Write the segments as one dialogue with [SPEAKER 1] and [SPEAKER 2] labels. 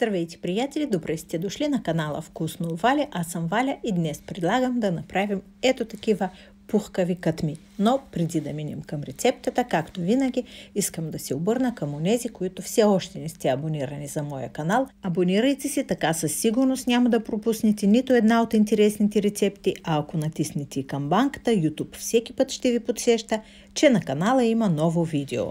[SPEAKER 1] Здравейте, приятели! Добре сте дошли на канала Вкусно Валя. Аз съм Валя и днес предлагам да направим ето такива пухкави катми. Но преди да минем към рецептата, както винаги, искам да се обърна към онези, които все още не сте абонирани за моя канал. Абонирайте се, така със сигурност няма да пропуснете нито една от интересните рецепти, а ако натиснете и камбанката, YouTube всеки път ще ви подсеща, че на канала има ново видео.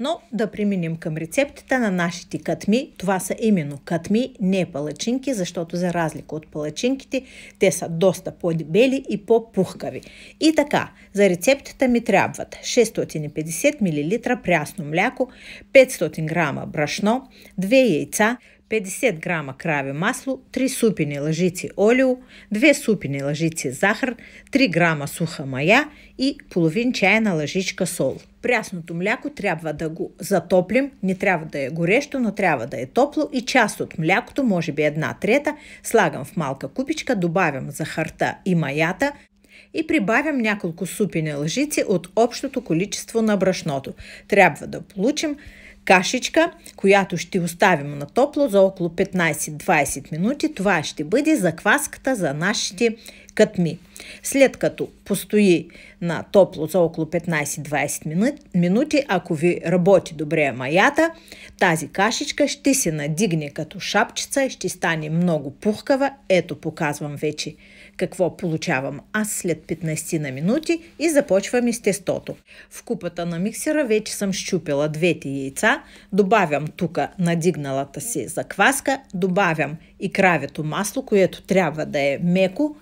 [SPEAKER 1] Но да преминем към рецептата на нашите катми. Това са именно катми, не палачинки, защото за разлика от палачинките, те са доста по-дебели и по-пухкави. И така, за рецепт рецептата ми трябват 650 мл прясно мляко, 500 г брашно, 2 яйца, 50 г. краве масло, 3 супени лъжици олио, 2 супени лъжици захар, 3 г. суха мая и половин чайна лъжичка сол. Прясното мляко трябва да го затоплим, не трябва да е горещо, но трябва да е топло и част от млякото, може би една трета, слагам в малка купичка, добавям захарта и маята, и прибавям няколко супени лъжици от общото количество на брашното. Трябва да получим кашичка, която ще оставим на топло за около 15-20 минути. Това ще бъде закваската за нашите катми. След като постои на топло за около 15-20 минути, ако ви работи добре маята, тази кашичка ще се надигне като шапчица и ще стане много пухкава. Ето показвам вече какво получавам аз след 15 на минути и започвам с тестото. В купата на миксера вече съм щупила двете яйца, добавям тук надигналата си закваска, добавям и кравето масло, което трябва да е меко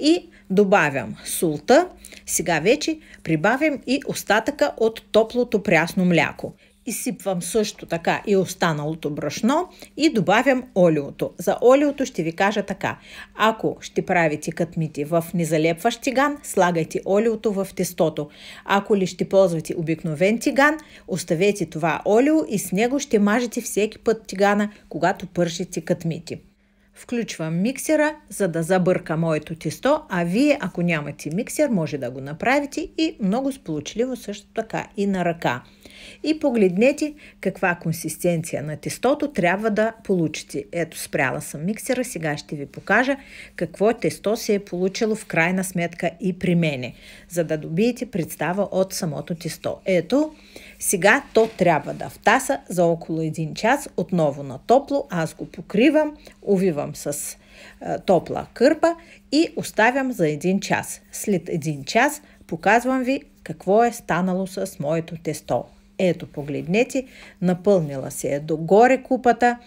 [SPEAKER 1] и добавям султа. Сега вече прибавям и остатъка от топлото прясно мляко. Изсипвам също така и останалото брашно и добавям олиото. За олиото ще ви кажа така. Ако ще правите кътмити в незалепващ тиган, слагайте олиото в тестото. Ако ли ще ползвате обикновен тиган, оставете това олио и с него ще мажете всеки път тигана, когато пършите кътмити. Включвам миксера, за да забърка моето тесто, а вие, ако нямате миксер, може да го направите и много сполучливо също така и на ръка. И погледнете каква консистенция на тестото трябва да получите. Ето спряла съм миксера, сега ще ви покажа какво тесто се е получило в крайна сметка и при мене, за да добиете представа от самото тесто. Ето, сега то трябва да втаса за около 1 час, отново на топло, аз го покривам, увивам заливам с а, топла кърпа и оставям за един час. След един час показвам ви какво е станало с моето тесто. Ето, погледнете, напълнила се е догоре купата.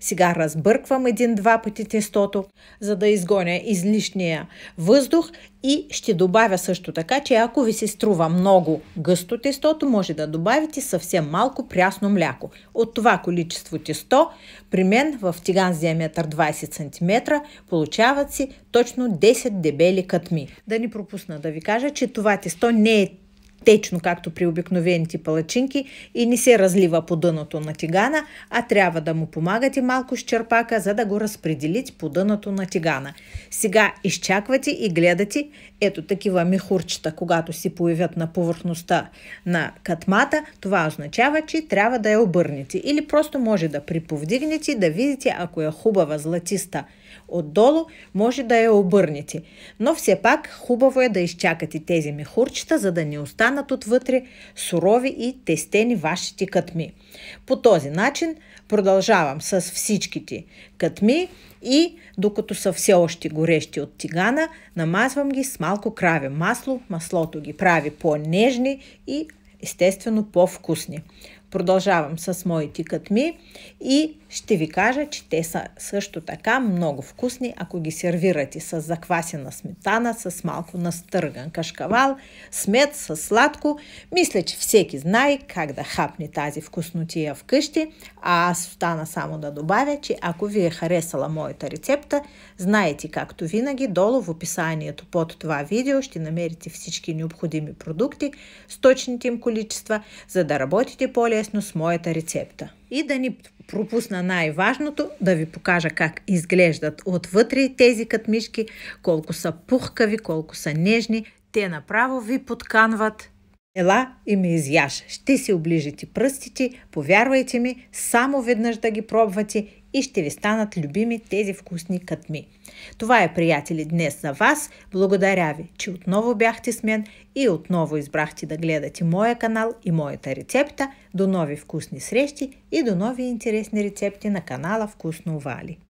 [SPEAKER 1] Сега разбърквам един-два пъти тестото, за да изгоня излишния въздух и ще добавя също така, че ако ви се струва много гъсто тестото, може да добавите съвсем малко прясно мляко. От това количество тесто, при мен в тиган с диаметър 20 см, получават си точно 10 дебели катми. Да не пропусна да ви кажа, че това тесто не е течно, както при обикновените палачинки и не се разлива по дъното на тигана, а трябва да му помагате малко с черпака, за да го разпределите по дъното на тигана. Сега изчаквате и гледате ето такива мехурчета, когато си появят на повърхността на катмата, това означава, че трябва да я обърнете или просто може да приповдигнете, да видите, ако е хубава златиста отдолу може да я обърнете. Но все пак хубаво е да изчакате тези мехурчета, за да не останат отвътре сурови и тестени вашите кътми. По този начин продължавам с всичките кътми и докато са все още горещи от тигана, намазвам ги с малко краве масло. Маслото ги прави по-нежни и естествено по-вкусни. Продължавам с моите кътми и ще ви кажа, че те са също така много вкусни, ако ги сервирате с заквасена сметана, с малко настърган кашкавал, смет, с сладко. Мисля, че всеки знае как да хапне тази вкуснотия вкъщи, а аз остана само да добавя, че ако ви е харесала моята рецепта, знаете както винаги, долу в описанието под това видео ще намерите всички необходими продукти с точните им количества, за да работите по по-лесно с моята рецепта. И да ни пропусна най-важното, да ви покажа как изглеждат отвътре тези катмишки, колко са пухкави, колко са нежни. Те направо ви подканват. Ела и ме изяш. Ще си оближите пръстите, повярвайте ми, само веднъж да ги пробвате и ще ви станат любими тези вкусни кътми. Това е, приятели, днес за вас. Благодаря ви, че отново бяхте с мен и отново избрахте да гледате моя канал и моята рецепта. До нови вкусни срещи и до нови интересни рецепти на канала Вкусно Вали.